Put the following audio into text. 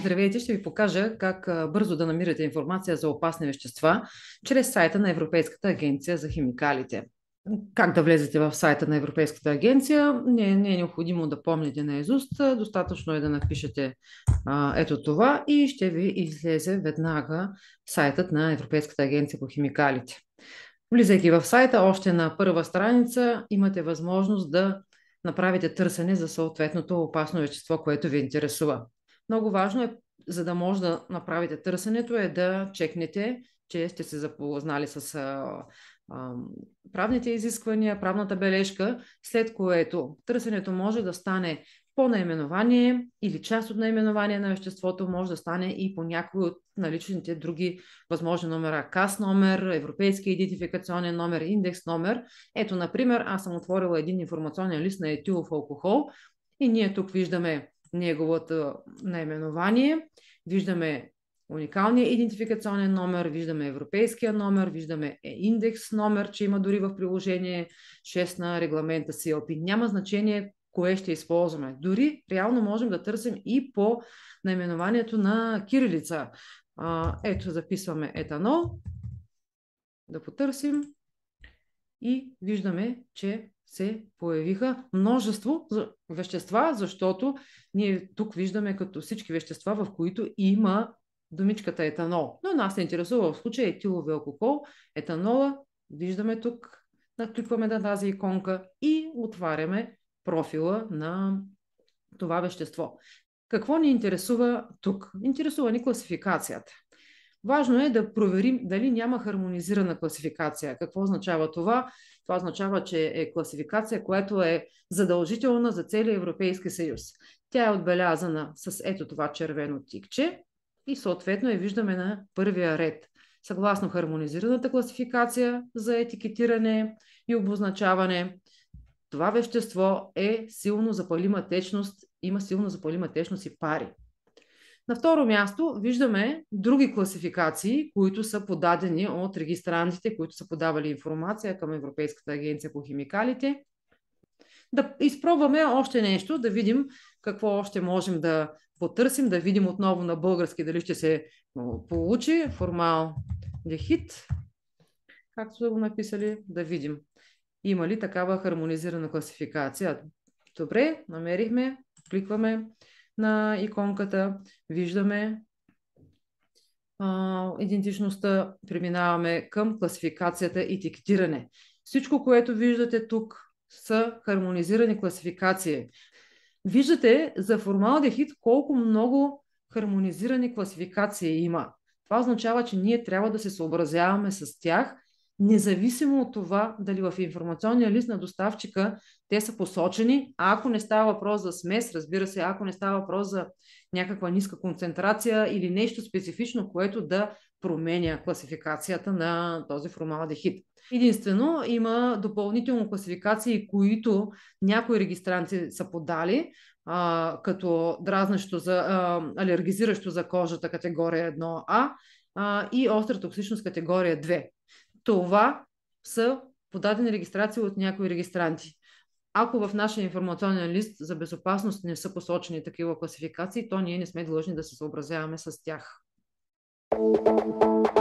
Здравейте, ще ви покажа как бързо да намирате информация за опасни вещества чрез сайта на Европейската агенция за химикалите. Как да влезете в сайта на Европейската агенция? Не, не е необходимо да помните на изуст, достатъчно е да напишете а, ето това и ще ви излезе веднага сайтът на Европейската агенция по химикалите. Влизайки в сайта, още на първа страница имате възможност да направите търсене за съответното опасно вещество, което ви интересува. Много важно е, за да може да направите търсенето, е да чекнете, че сте се запознали с а, а, правните изисквания, правната бележка, след което търсенето може да стане по наименование или част от наименование на веществото може да стане и по някои от наличните други възможни номера. КАС номер, европейски идентификационен номер, индекс номер. Ето, например, аз съм отворила един информационен лист на етилов алкохол и ние тук виждаме неговото наименование, виждаме уникалния идентификационен номер, виждаме европейския номер, виждаме е, индекс номер, че има дори в приложение 6 на регламента CLP. Няма значение кое ще използваме. Дори реално можем да търсим и по наименованието на кирилица. А, ето записваме етанол, да потърсим и виждаме, че се появиха множество вещества, защото ние тук виждаме като всички вещества, в които има думичката етанол. Но нас се интересува в случая етилови алкохол, етанола, виждаме тук, накликваме на тази иконка и отваряме профила на това вещество. Какво ни интересува тук? Интересува ни класификацията. Важно е да проверим дали няма хармонизирана класификация. Какво означава това? Това означава, че е класификация, която е задължителна за целия Европейски съюз. Тя е отбелязана с ето това червено тикче и съответно я виждаме на първия ред. Съгласно хармонизираната класификация за етикетиране и обозначаване, това вещество е силно запалима течност, има силно запалима течност и пари. На второ място виждаме други класификации, които са подадени от регистрантите, които са подавали информация към Европейската агенция по химикалите. Да изпробваме още нещо, да видим какво още можем да потърсим, да видим отново на български дали ще се получи формал дехит, както са го написали, да видим има ли такава хармонизирана класификация. Добре, намерихме, кликваме на иконката, виждаме а, идентичността, преминаваме към класификацията и тикетиране. Всичко, което виждате тук, са хармонизирани класификации. Виждате за формалдехид колко много хармонизирани класификации има. Това означава, че ние трябва да се съобразяваме с тях независимо от това дали в информационния лист на доставчика те са посочени, а ако не става въпрос за смес, разбира се, ако не става въпрос за някаква ниска концентрация или нещо специфично, което да променя класификацията на този формалдехид. Единствено има допълнително класификации, които някои регистранти са подали, а, като дразнащо за а, алергизиращо за кожата категория 1А а, и остра токсичност категория 2 това са подадени регистрации от някои регистранти. Ако в нашия информационен лист за безопасност не са посочени такива класификации, то ние не сме длъжни да се съобразяваме с тях. Thank you.